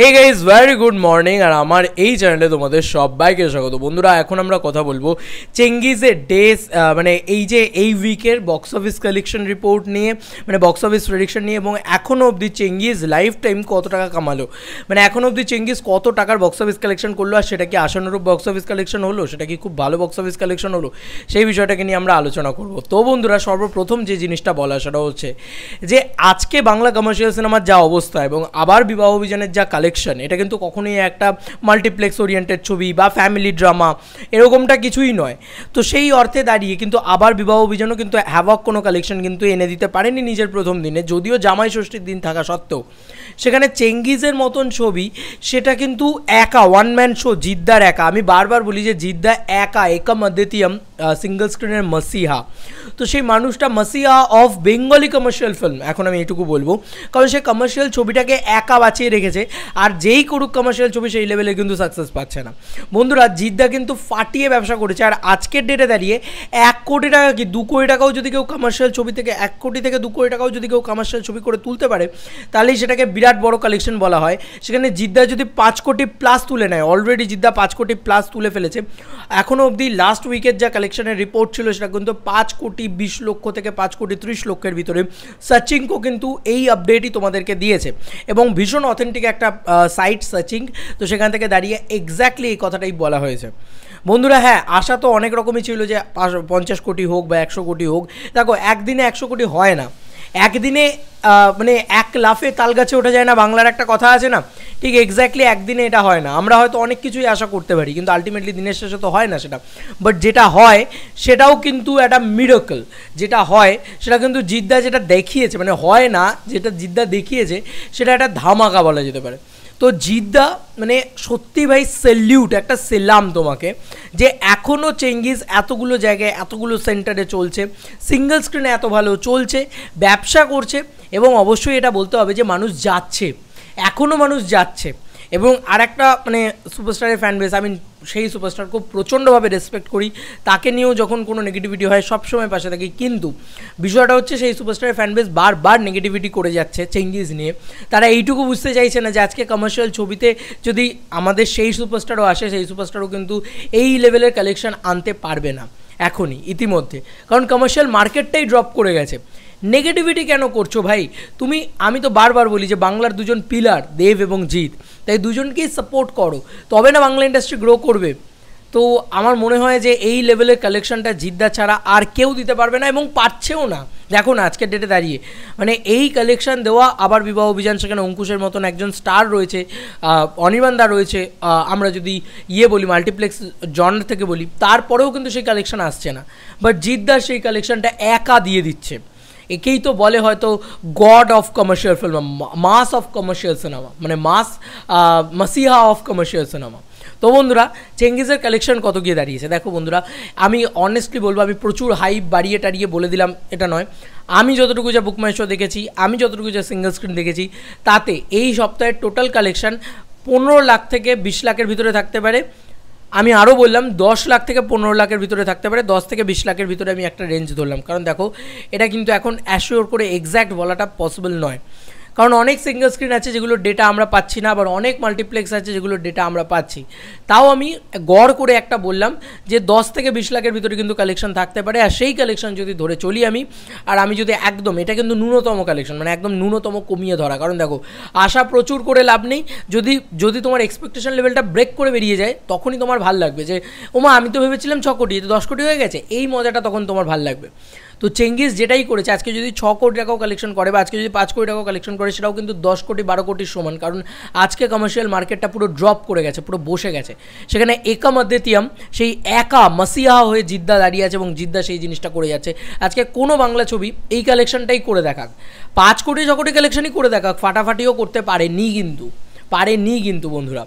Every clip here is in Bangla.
হে গাইজ ভেরি গুড মর্নিং আর আমার এই চ্যানেলে তোমাদের সবাইকে স্বাগত বন্ধুরা এখন আমরা কথা বলবো চেঙ্গিজের ডেস মানে এই যে এই উইকের বক্স অফিস কালেকশন রিপোর্ট নিয়ে মানে বক্স অফিস প্রেডিকশন নিয়ে এবং এখনও অবধি চেঙ্গিজ লাইফ টাইম কত টাকা কামালো মানে এখনও অবধি চেঙ্গিজ কত টাকার বক্স অফিস কালেকশন করলো আর সেটা কি আশানুরূপ বক্স অফিস কালেকশন হলো সেটা কি খুব ভালো বক্স অফিস কালেকশন হলো সেই বিষয়টাকে নিয়ে আমরা আলোচনা করব তো বন্ধুরা সর্বপ্রথম যে জিনিসটা বলা সেটা হচ্ছে যে আজকে বাংলা কমার্শিয়াল সিনেমার যা অবস্থা এবং আবার বিবাহ অভিযানের যা কালেকশন কালেকশন এটা কিন্তু কখনোই একটা মাল্টিপ্লেক্স ওরিয়েন্টেড ছবি বা ফ্যামিলি ড্রামা এরকমটা কিছুই নয় তো সেই অর্থে দাঁড়িয়ে কিন্তু আবার বিবাহ অভিযানও কিন্তু হ্যাভক কোনো কালেকশন কিন্তু এনে দিতে পারেনি নিজের প্রথম দিনে যদিও জামাই ষষ্ঠীর দিন থাকা সত্ত্বেও সেখানে চেঙ্গিজের মতন ছবি সেটা কিন্তু একা ওয়ান ম্যান শো জিদ্দার একা আমি বারবার বলি যে জিদ্দা একা একা মধ্যেতিয়াম সিঙ্গল স্ক্রিনের মাসিহা তো সেই মানুষটা মাসিহা অফ বেঙ্গলি কমার্শিয়াল ফিল্ম এখন আমি এটুকু বলবো কারণ সে কমার্শিয়াল ছবিটাকে একা বাঁচিয়ে রেখেছে আর যেই করুক কমার্শিয়াল ছবি সেই লেভেলে কিন্তু সাকসেস পাচ্ছে না বন্ধুরা জিদ্দা কিন্তু ফাটিয়ে ব্যবসা করেছে আর আজকের ডেটে দাঁড়িয়ে এক কোটি টাকা কি দু কোটি টাকাও যদি কেউ কমার্শিয়াল ছবি থেকে এক কোটি থেকে দু কোটি টাকাও যদি কেউ কমার্শিয়াল ছবি করে তুলতে পারে তাহলেই সেটাকে বিরাট বড় কালেকশন বলা হয় সেখানে জিদ্দা যদি পাঁচ কোটি প্লাস তুলে নেয় অলরেডি জিদ্দা পাঁচ কোটি প্লাস তুলে ফেলেছে এখনও অবধি লাস্ট উইকের যা কালেকশনের রিপোর্ট ছিল সেটা কিন্তু পাঁচ কোটি বিশ লক্ষ থেকে পাঁচ কোটি ত্রিশ লক্ষের ভিতরে সচিনকো কিন্তু এই আপডেটই তোমাদেরকে দিয়েছে এবং ভীষণ অথেন্টিক একটা সাইট সার্চিং তো সেখান থেকে দাঁড়িয়ে এক্স্যাক্টলি এই কথাটাই বলা হয়েছে বন্ধুরা হ্যাঁ আশা তো অনেক রকমই ছিল যে পঞ্চাশ কোটি হোক বা একশো কোটি হোক দেখো একদিনে একশো কোটি হয় না একদিনে মানে এক লাফে তাল গাছে ওঠা যায় না বাংলার একটা কথা আছে না ঠিক এক্স্যাক্টলি একদিনে এটা হয় না আমরা হয়তো অনেক কিছুই আশা করতে পারি কিন্তু আলটিমেটলি দিনের শেষে তো হয় না সেটা বাট যেটা হয় সেটাও কিন্তু একটা মিরকল যেটা হয় সেটা কিন্তু জিদ্দা যেটা দেখিয়েছে মানে হয় না যেটা জিদ্দা দেখিয়েছে সেটা একটা ধামাকা বলা যেতে পারে তো জিদ্দা মানে সত্যি ভাই সেলিউট একটা সেলাম তোমাকে যে এখনও চেঙ্গিস এতগুলো জায়গায় এতগুলো সেন্টারে চলছে সিঙ্গেল স্ক্রিনে এত ভালো চলছে ব্যবসা করছে এবং অবশ্যই এটা বলতে হবে যে মানুষ যাচ্ছে এখনও মানুষ যাচ্ছে এবং আর একটা মানে সুপারস্টারের ফ্যান বেস আমি সেই খুব প্রচণ্ডভাবে রেসপেক্ট করি তাকে নিয়েও যখন কোনো নেগেটিভিটি হয় সবসময় পাশে থাকি কিন্তু বিষয়টা হচ্ছে সেই সুপারস্টারের ফ্যান বেস বারবার নেগেটিভিটি করে যাচ্ছে চেঞ্জেস নিয়ে তারা এইটুকু বুঝতে চাইছে না যে আজকে কমার্শিয়াল ছবিতে যদি আমাদের সেই সুপারস্টারও আসে সেই সুপারস্টারও কিন্তু এই লেভেলের কালেকশন আনতে পারবে না এখনই ইতিমধ্যে কারণ কমার্শিয়াল মার্কেটটাই ড্রপ করে গেছে নেগেটিভিটি কেন করছো ভাই তুমি আমি তো বারবার বলি যে বাংলার দুজন পিলার দেব এবং জিৎ তাই দুজনকেই সাপোর্ট করো তবে না বাংলা ইন্ডাস্ট্রি গ্রো করবে তো আমার মনে হয় যে এই লেভেলের কালেকশনটা জিদ্দা ছাড়া আর কেউ দিতে পারবে না এবং পারছেও না দেখো না আজকের ডেটে দাঁড়িয়ে মানে এই কালেকশন দেওয়া আবার বিবাহ অভিযান সেখানে অঙ্কুশের মতন একজন স্টার রয়েছে অনির্বাণদা রয়েছে আমরা যদি ইয়ে বলি মাল্টিপ্লেক্স জন্ড থেকে বলি তারপরেও কিন্তু সেই কালেকশন আসছে না বাট জিদ্দা সেই কালেকশনটা একা দিয়ে দিচ্ছে একেই তো বলে হয়তো god of commercial film mass of commercial cinema মানে মাস মাসিহা অফ কমার্শিয়াল সিনেমা তো বন্ধুরা চেঙ্গিজের কালেকশন কত গিয়ে দাঁড়িয়েছে দেখো বন্ধুরা আমি অনেস্টলি বলবো আমি প্রচুর হাইপ বাড়িয়ে টাড়িয়ে বলে দিলাম এটা নয় আমি যতটুকু যা বুক মাইশো দেখেছি আমি যতটুকু যা সিঙ্গেল স্ক্রিন দেখেছি তাতে এই সপ্তাহের টোটাল কালেকশন পনেরো লাখ থেকে বিশ লাখের ভিতরে থাকতে পারে আমি আরও বললাম দশ লাখ থেকে পনেরো লাখের ভিতরে থাকতে পারে দশ থেকে বিশ লাখের ভিতরে আমি একটা রেঞ্জ ধরলাম কারণ দেখো এটা কিন্তু এখন অ্যাশিওর করে এক্স্যাক্ট বলাটা পসিবল নয় কারণ অনেক সিঙ্গল স্ক্রিন আছে যেগুলো ডেটা আমরা পাচ্ছি না আবার অনেক মাল্টিপ্লেক্স আছে যেগুলো ডেটা আমরা পাচ্ছি তাও আমি গড় করে একটা বললাম যে দশ থেকে বিশ লাখের ভিতরে কিন্তু কালেকশন থাকতে পারে আর সেই কালেকশন যদি ধরে চলি আমি আর আমি যদি একদম এটা কিন্তু ন্যূনতম কালেকশন মানে একদম ন্যূনতম কমিয়ে ধরা কারণ দেখো আশা প্রচুর করে লাভ নেই যদি যদি তোমার এক্সপেকটেশন লেভেলটা ব্রেক করে বেরিয়ে যায় তখনই তোমার ভাল লাগবে যে ওমা আমি তো ভেবেছিলাম ছ কোটি দশ কোটি হয়ে গেছে এই মজাটা তখন তোমার ভাল লাগবে তো চেঙ্গিস যেটাই করেছে আজকে যদি ছ কোটি টাকাও কালেকশন করে বা আজকে যদি পাঁচ কোটি টাকাও কালেকশন করে সেটাও কিন্তু দশ কোটি বারো কোটির সমান কারণ আজকে কমার্শিয়াল মার্কেটটা পুরো ড্রপ করে গেছে পুরো বসে গেছে সেখানে একা মধ্যেতিয়াম সেই একা মাসিহা হয়ে জিদ্দা দাঁড়িয়ে আছে এবং জিদ্দা সেই জিনিসটা করে যাচ্ছে আজকে কোনো বাংলা ছবি এই কালেকশনটাই করে দেখাক পাঁচ কোটি ছ কোটি কালেকশনই করে দেখাক ফাটাফাটিও করতে পারেনি কিন্তু পারেনি কিন্তু বন্ধুরা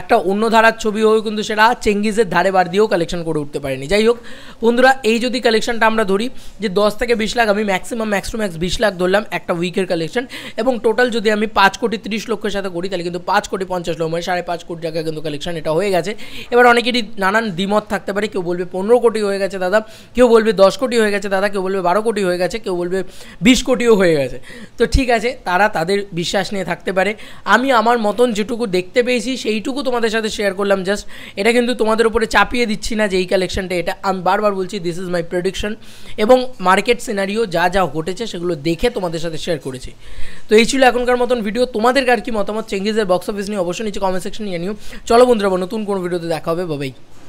একটা অন্য ধারার ছবি হয়েও কিন্তু সেটা চেঙ্গিজের ধারে বার দিয়েও কালেকশন করে উঠতে পারেনি যাই হোক বন্ধুরা এই যদি কালেকশনটা আমরা ধরি যে দশ থেকে বিশ লাখ আমি ম্যাক্সিমাম ম্যাক্স টু ম্যাক্স বিশ লাখ ধরলাম একটা উইকের কালেকশন এবং টোটাল যদি আমি পাঁচ কোটি তিরিশ লক্ষের সাথে করি তাহলে কিন্তু পাঁচ কোটি পঞ্চাশ লক্ষ মানে সাড়ে পাঁচ কোটি টাকা কিন্তু কালেকশন এটা হয়ে গেছে এবার অনেকেরই নানান দ্বিমত থাকতে পারে কেউ বলবে পনেরো কোটি হয়ে গেছে দাদা কেউ বলবে দশ কোটি হয়ে গেছে দাদা কেউ বলবে বারো কোটি হয়ে গেছে কেউ বলবে বিশ কোটিও হয়ে গেছে তো ঠিক আছে তারা তাদের বিশ্বাস নিয়ে থাকতে পারে আমি আমার মতো মতন যেটুকু দেখতে পেয়েছি সেইটুকু তোমাদের সাথে শেয়ার করলাম জাস্ট এটা কিন্তু তোমাদের উপরে চাপিয়ে দিচ্ছি না যে এই কালেকশনটা এটা আমি বারবার বলছি দিস ইজ মাই প্রেডিকশন এবং মার্কেট সিনারিও যা যা ঘটেছে সেগুলো দেখে তোমাদের সাথে শেয়ার করেছি তো এই ছিল এখনকার মতন ভিডিও তোমাদের কার কি মতামত চেঙ্গিজের বক্স অফিস নিয়ে অবশ্যই নিচে কমেন্ট সেকশন নিয়ে নিও চলো বন্ধুরা নতুন কোনো ভিডিওতে দেখা হবে বাবাই